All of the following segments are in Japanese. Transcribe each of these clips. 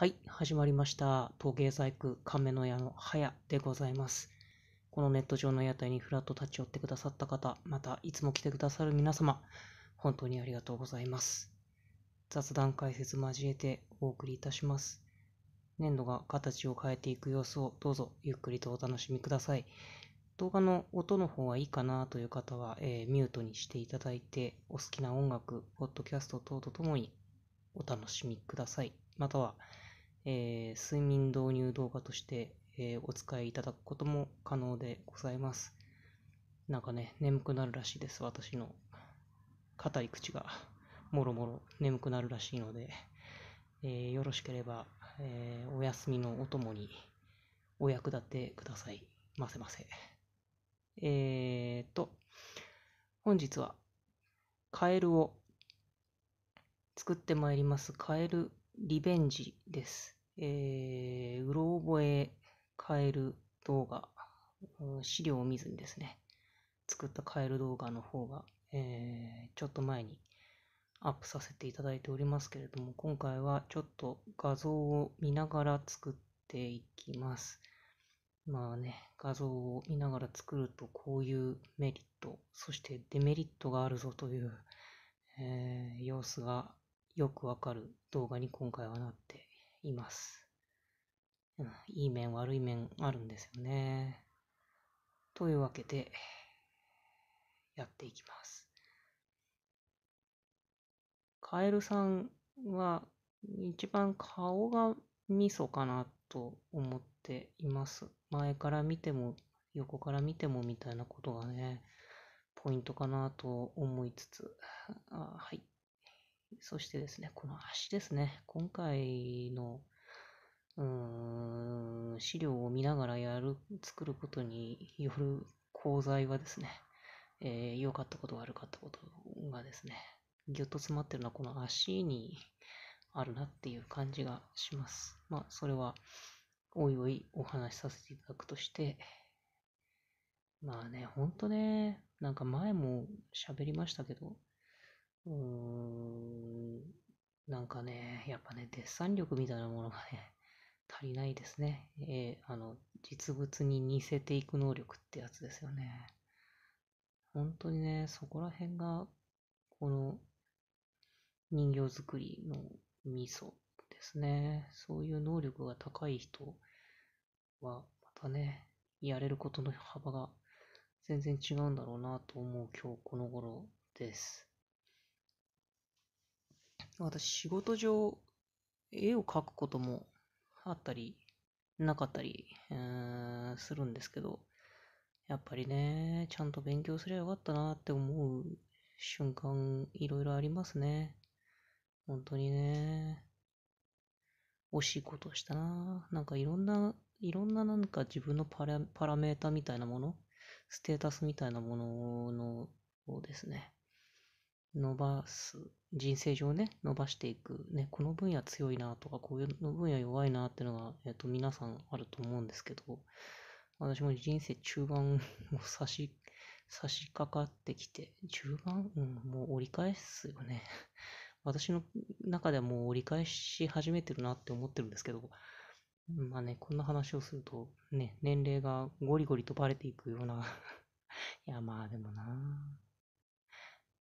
はい、始まりました。陶芸細工亀の屋の早でございます。このネット上の屋台にふらっと立ち寄ってくださった方、またいつも来てくださる皆様、本当にありがとうございます。雑談解説交えてお送りいたします。粘土が形を変えていく様子をどうぞゆっくりとお楽しみください。動画の音の方はいいかなという方は、えー、ミュートにしていただいて、お好きな音楽、ポッドキャスト等とともにお楽しみください。または、えー、睡眠導入動画として、えー、お使いいただくことも可能でございます。なんかね、眠くなるらしいです。私の硬い口がもろもろ眠くなるらしいので、えー、よろしければ、えー、お休みのお供にお役立てくださいませませ。えー、と、本日はカエルを作ってまいります。カエルリベンジです。えー、うろ覚えカエル動画、資料を見ずにですね、作ったカエル動画の方が、えー、ちょっと前にアップさせていただいておりますけれども、今回はちょっと画像を見ながら作っていきます。まあね、画像を見ながら作るとこういうメリット、そしてデメリットがあるぞという、えー、様子がよくわかる動画に今回はなっています。うん、いい面悪い面あるんですよね。というわけで、やっていきます。カエルさんは一番顔がミソかなと思っています。前から見ても横から見てもみたいなことがね、ポイントかなと思いつつ、あはい。そしてですね、この足ですね、今回のうーん資料を見ながらやる、作ることによる功罪はですね、良、えー、かったこと悪かったことがですね、ぎゅっと詰まってるのはこの足にあるなっていう感じがします。まあ、それは、おいおいお話しさせていただくとして、まあね、ほんとね、なんか前も喋りましたけど、うーん、なんかね、やっぱね、デッサン力みたいなものがね、足りないですね。えー、あの、実物に似せていく能力ってやつですよね。本当にね、そこら辺が、この人形作りの味噌ですね。そういう能力が高い人は、またね、やれることの幅が全然違うんだろうなと思う今日この頃です。私仕事上絵を描くこともあったりなかったり、えー、するんですけどやっぱりねちゃんと勉強すればよかったなって思う瞬間いろいろありますね本当にね惜しいことしたななんかいろんないろんななんか自分のパラパラメータみたいなものステータスみたいなもののをですね伸ばす人生上ね、伸ばしていく、ね、この分野強いなとか、こういうの分野弱いなっていうのが、えっ、ー、と、皆さんあると思うんですけど、私も人生中盤を差し、差し掛かってきて、中盤、うん、もう折り返すよね。私の中ではもう折り返し始めてるなって思ってるんですけど、まあね、こんな話をすると、ね、年齢がゴリゴリとバレていくような いや、まあでもなぁ。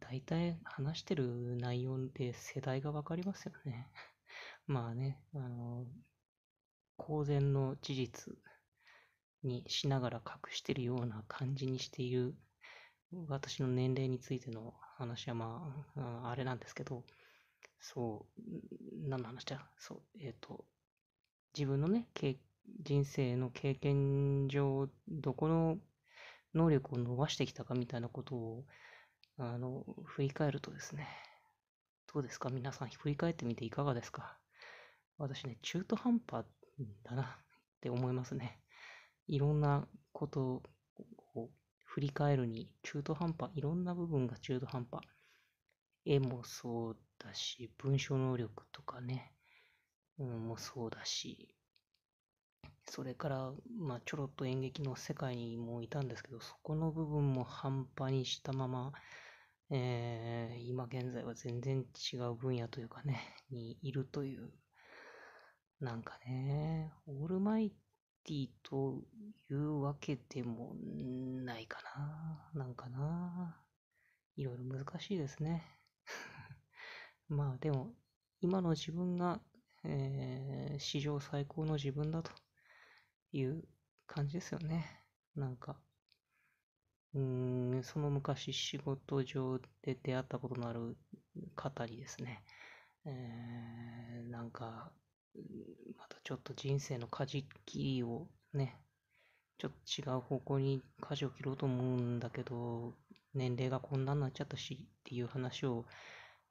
大体話してる内容って世代がわかりますよね。まあね、あの、公然の事実にしながら隠してるような感じにしている私の年齢についての話はまあ、あれなんですけど、そう、何の話だそう、えっ、ー、と、自分のね、人生の経験上、どこの能力を伸ばしてきたかみたいなことをあの、振り返るとですね、どうですか皆さん、振り返ってみていかがですか私ね、中途半端だなって思いますね。いろんなことを振り返るに中途半端、いろんな部分が中途半端。絵もそうだし、文章能力とかね、うん、もそうだし、それから、まあ、ちょろっと演劇の世界にもいたんですけど、そこの部分も半端にしたまま、えー、今現在は全然違う分野というかね、にいるという、なんかね、オールマイティというわけでもないかな、なんかな、いろいろ難しいですね。まあでも、今の自分が、えー、史上最高の自分だという感じですよね。なんか、うーん、その昔仕事上で出会ったことのある方にですね、えー、なんか、またちょっと人生の舵切りをね、ちょっと違う方向に舵を切ろうと思うんだけど、年齢がこんなんなっちゃったしっていう話を、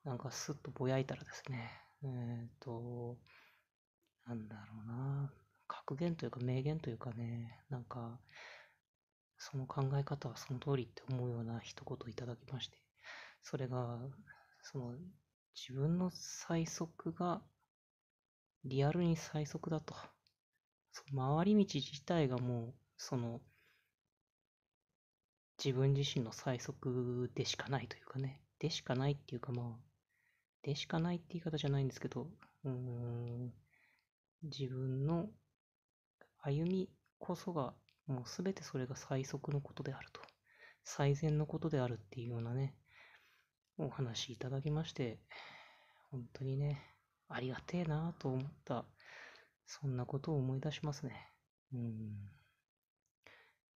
なんかすっとぼやいたらですね、えっ、ー、と、なんだろうな、格言というか名言というかね、なんか、その考え方はその通りって思うような一言いただきまして、それが、その、自分の最速が、リアルに最速だと。その回り道自体がもう、その、自分自身の最速でしかないというかね、でしかないっていうかまあ、でしかないって言い方じゃないんですけど、うん、自分の歩みこそがもうすべてそれが最速のことであると、最善のことであるっていうようなね、お話いただきまして、本当にね、ありがてえなと思った、そんなことを思い出しますね。うん。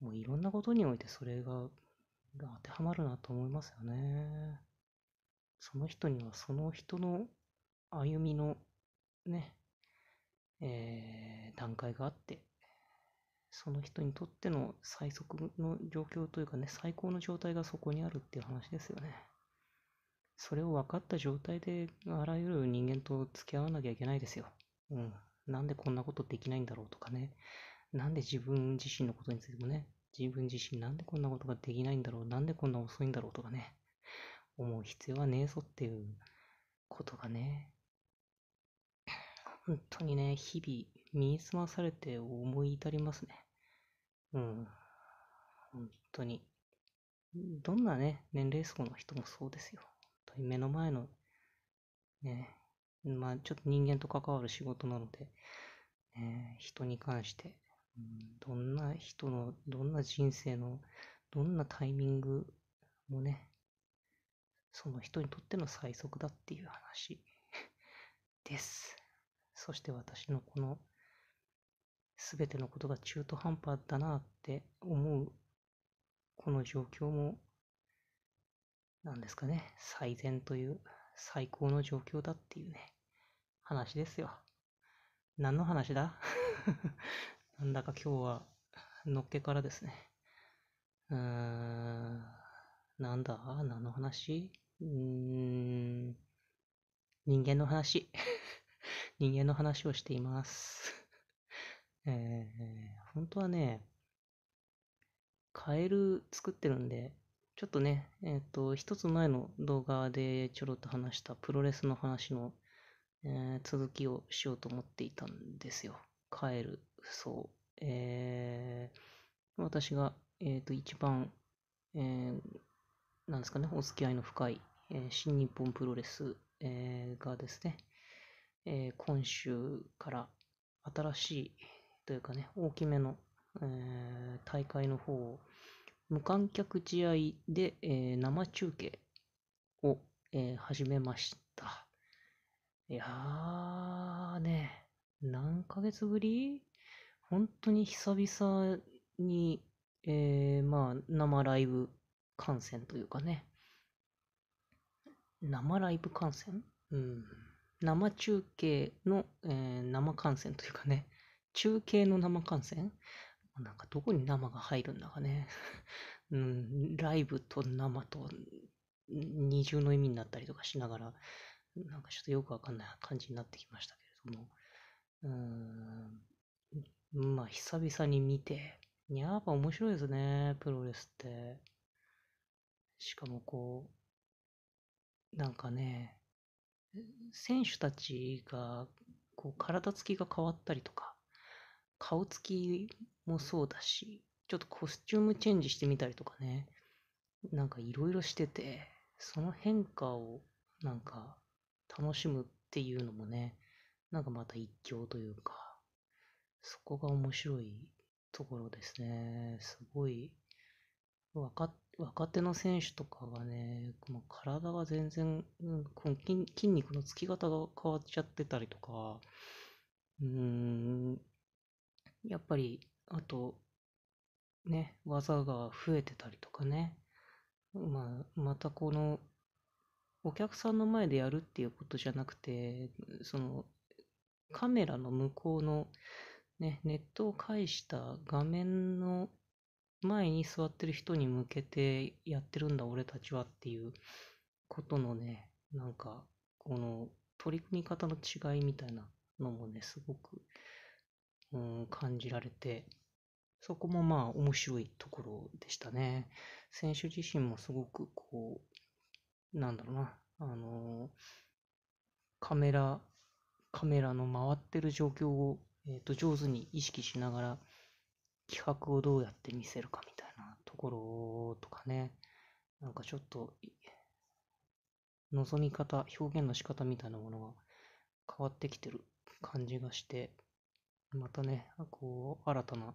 もういろんなことにおいてそれが当てはまるなと思いますよね。その人にはその人の歩みのね、えー、段階があって、その人にとっての最速の状況というかね、最高の状態がそこにあるっていう話ですよね。それを分かった状態であらゆる人間と付き合わなきゃいけないですよ。うん。なんでこんなことできないんだろうとかね。なんで自分自身のことについてもね、自分自身なんでこんなことができないんだろう、なんでこんな遅いんだろうとかね、思う必要はねえぞっていうことがね、本当にね、日々身につまされて思い至りますね。本当に。どんなね、年齢層の人もそうですよ。本当に目の前の、ね、まあちょっと人間と関わる仕事なので、ね、人に関して、どんな人の、どんな人生の、どんなタイミングもね、その人にとっての最速だっていう話です。そして私のこの全てのことが中途半端だなって思うこの状況も何ですかね最善という最高の状況だっていうね話ですよ何の話だ なんだか今日はのっけからですねうーんなんだ何の話うーん人間の話 人間の話をしていますえー、本当はね、カエル作ってるんで、ちょっとね、えっ、ー、と、一つ前の動画でちょろっと話したプロレスの話の、えー、続きをしようと思っていたんですよ。カエル、そう。えー、私が、えっ、ー、と、一番、えー、なんですかね、お付き合いの深い、えー、新日本プロレス、えー、がですね、えー、今週から新しい、というかね、大きめの、えー、大会の方を、無観客試合で、えー、生中継を、えー、始めました。いやーね、何ヶ月ぶり本当に久々に、えー、まあ、生ライブ観戦というかね、生ライブ観戦うん。生中継の、えー、生観戦というかね、中継の生観戦なんかどこに生が入るんだかね。うん、ライブと生と二重の意味になったりとかしながら、なんかちょっとよくわかんない感じになってきましたけれども。うん、まあ久々に見て、やっぱ面白いですね、プロレスって。しかもこう、なんかね、選手たちがこう体つきが変わったりとか、顔つきもそうだし、ちょっとコスチュームチェンジしてみたりとかね、なんかいろいろしてて、その変化をなんか楽しむっていうのもね、なんかまた一興というか、そこが面白いところですね。すごい、若若手の選手とかがね、もう体が全然、うん、この筋筋肉のつき方が変わっちゃってたりとか、うーん、やっぱり、あと、ね、技が増えてたりとかね、まあ、またこの、お客さんの前でやるっていうことじゃなくて、その、カメラの向こうの、ね、ネットを介した画面の前に座ってる人に向けてやってるんだ俺たちはっていうことのねなんかこの取り組み方の違いみたいなのもねすごくうん、感じられて、そこもまあ面白いところでしたね。選手自身もすごくこう、なんだろうな、あのカメラ、カメラの回ってる状況を、えー、と上手に意識しながら、企画をどうやって見せるかみたいなところとかね、なんかちょっと、望み方、表現の仕方みたいなものが変わってきてる感じがして、またね、こう、新たな、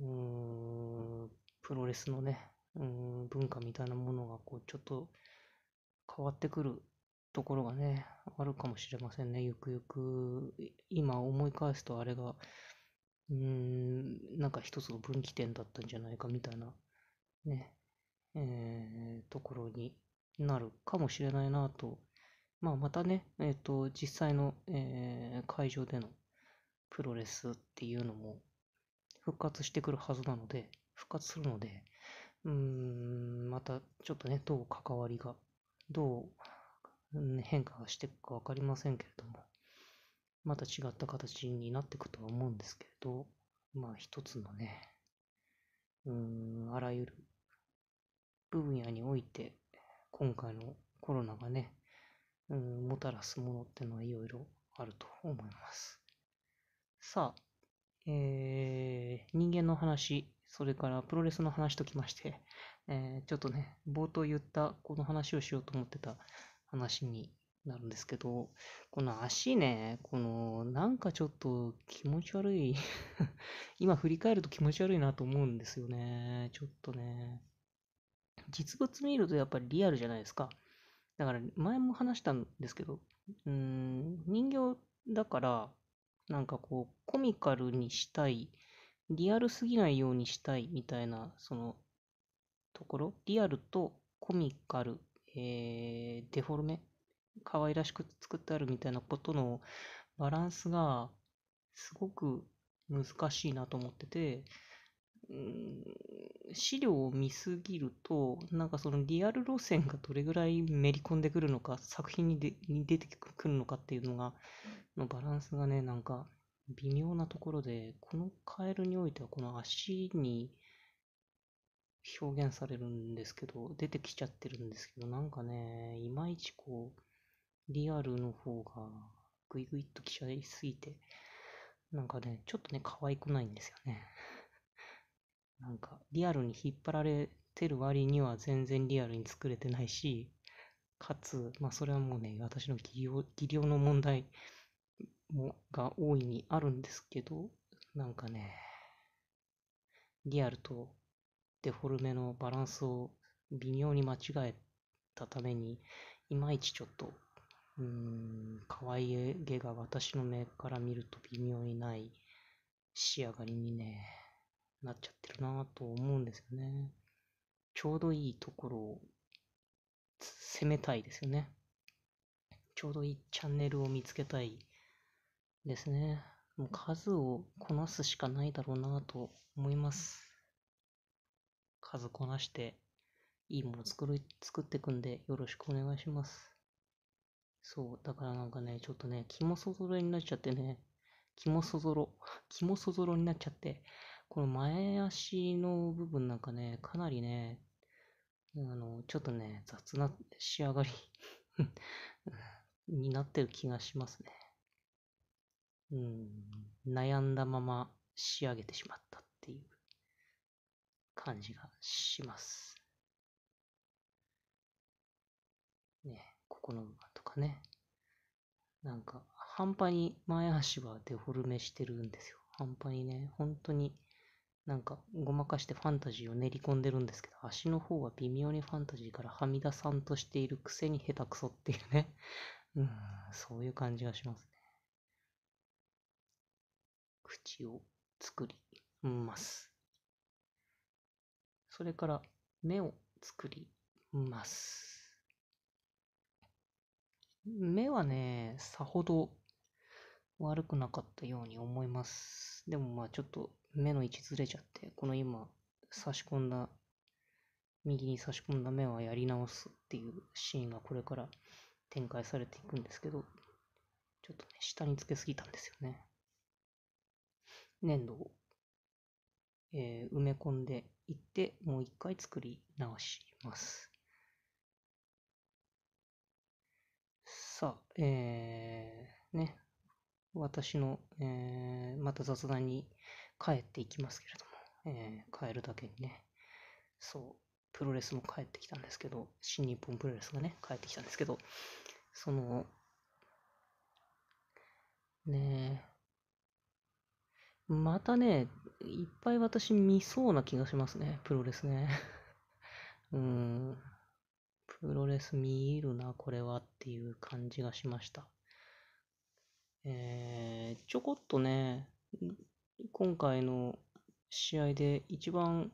うん、プロレスのね、うん、文化みたいなものが、こう、ちょっと変わってくるところがね、あるかもしれませんね。ゆくゆく、今思い返すとあれが、うん、なんか一つの分岐点だったんじゃないかみたいな、ね、えー、ところになるかもしれないなと。まあ、またね、えっ、ー、と、実際の、えー、会場でのプロレスっていうのも復活してくるはずなので、復活するので、うーん、またちょっとね、どう関わりが、どう変化がしていくか分かりませんけれども、また違った形になっていくとは思うんですけれど、まあ一つのね、うーん、あらゆる分野において、今回のコロナがね、うん、もたらすものってのはいろいろあると思います。さあ、えー、人間の話、それからプロレスの話ときまして、えー、ちょっとね、冒頭言ったこの話をしようと思ってた話になるんですけど、この足ね、この、なんかちょっと気持ち悪い 今振り返ると気持ち悪いなと思うんですよね。ちょっとね。実物見るとやっぱりリアルじゃないですか。だから前も話したんですけど、うん、人形だから、なんかこう、コミカルにしたい、リアルすぎないようにしたいみたいな、その、ところ、リアルとコミカル、えー、デフォルメ、可愛らしく作ってあるみたいなことのバランスが、すごく難しいなと思ってて、資料を見すぎるとなんかそのリアル路線がどれぐらいめり込んでくるのか作品にでに出てくるのかっていうのがのバランスがねなんか微妙なところでこのカエルにおいてはこの足に表現されるんですけど出てきちゃってるんですけどなんかねいまいちこうリアルの方がぐいぐいっときちゃいすぎてなんかねちょっとね可愛くないんですよね。なんかリアルに引っ張られてる割には全然リアルに作れてないし、かつ、まあそれはもうね、私の技量技量の問題もが大いにあるんですけど、なんかね、リアルとデフォルメのバランスを微妙に間違えたために、いまいちちょっと、うーん、可愛げが私の目から見ると微妙にない仕上がりにね、なっちゃってるなと思うんですよね。ちょうどいいところを攻めたいですよね。ちょうどいいチャンネルを見つけたいですね。もう数をこなすしかないだろうなと思います。数こなして、いいもの作る、作っていくんでよろしくお願いします。そう、だからなんかね、ちょっとね、気もそぞろになっちゃってね、気もそぞろ、気 もそぞろになっちゃって、この前足の部分なんかね、かなりね、あの、ちょっとね、雑な仕上がりになってる気がしますね。うん、悩んだまま仕上げてしまったっていう感じがします。ね、ここの部分とかね。なんか、半端に前足はデフォルメしてるんですよ。半端にね、本当になんかごまかしてファンタジーを練り込んでるんですけど、足の方は微妙にファンタジーからはみ出さんとしているくせに下手くそっていうね。うん、そういう感じがしますね。口を作ります。それから目を作ります。目はね、さほど悪くなかったように思います。でもまあちょっと目の位置ずれちゃって、この今、差し込んだ、右に差し込んだ目はやり直すっていうシーンがこれから展開されていくんですけど、ちょっとね、下につけすぎたんですよね。粘土を、えー、埋め込んでいって、もう一回作り直します。さあ、えー、ね、私の、えー、また雑談に帰っていきますけれども、えー、帰るだけにね、そう、プロレスも帰ってきたんですけど、新日本プロレスがね、帰ってきたんですけど、その、ねえ、またね、いっぱい私見そうな気がしますね、プロレスね。うん、プロレス見るな、これはっていう感じがしました。えー、ちょこっとね、今回の試合で一番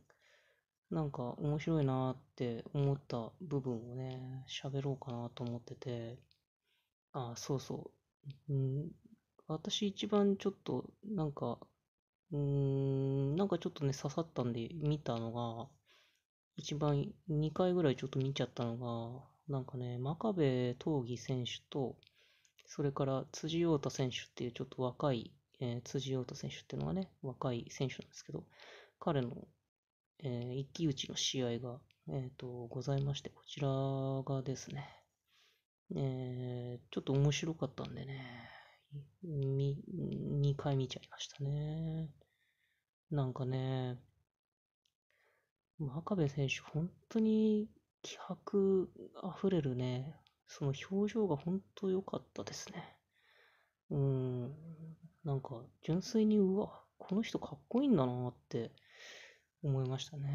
なんか面白いなって思った部分をね、喋ろうかなと思ってて、あ、そうそう。ん私一番ちょっとなんか、うん、なんかちょっとね、刺さったんで見たのが、一番2回ぐらいちょっと見ちゃったのが、なんかね、真壁闘技選手と、それから辻陽太選手っていうちょっと若いえー、辻陽斗選手っていうのはね、若い選手なんですけど、彼の、えー、一騎打ちの試合が、えーと、ございまして、こちらがですね、えー、ちょっと面白かったんでね、2回見ちゃいましたね。なんかね、真壁選手、本当に気迫あふれるね、その表情が本当良かったですね。うん、なんか純粋にうわこの人かっこいいんだなって思いましたね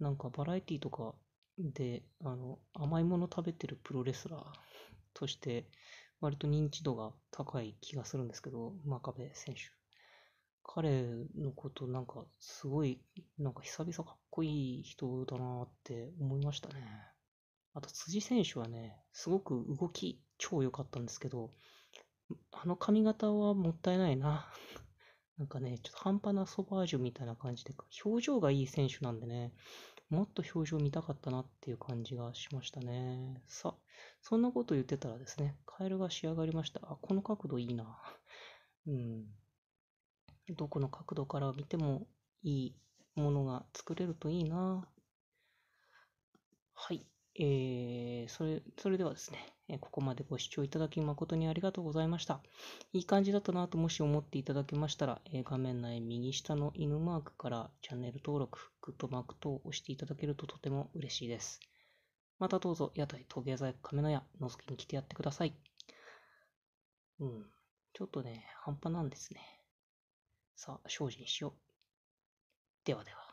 なんかバラエティとかであの甘いもの食べてるプロレスラーとして割と認知度が高い気がするんですけど真壁選手彼のことなんかすごいなんか久々かっこいい人だなって思いましたねあと辻選手はねすごく動き超良かったんですけどあの髪型はもったいないな。なんかね、ちょっと半端なソバージュみたいな感じで、表情がいい選手なんでね、もっと表情見たかったなっていう感じがしましたね。さ、そんなこと言ってたらですね、カエルが仕上がりました。あ、この角度いいな。うん。どこの角度から見てもいいものが作れるといいな。はい。えー、それ、それではですね、ここまでご視聴いただき誠にありがとうございました。いい感じだったなともし思っていただけましたら、画面内右下の犬マークからチャンネル登録、グッドマーク等を押していただけるととても嬉しいです。またどうぞ屋台陶芸細工亀の屋覗きに来てやってください。うん。ちょっとね、半端なんですね。さあ、精進しよう。ではでは。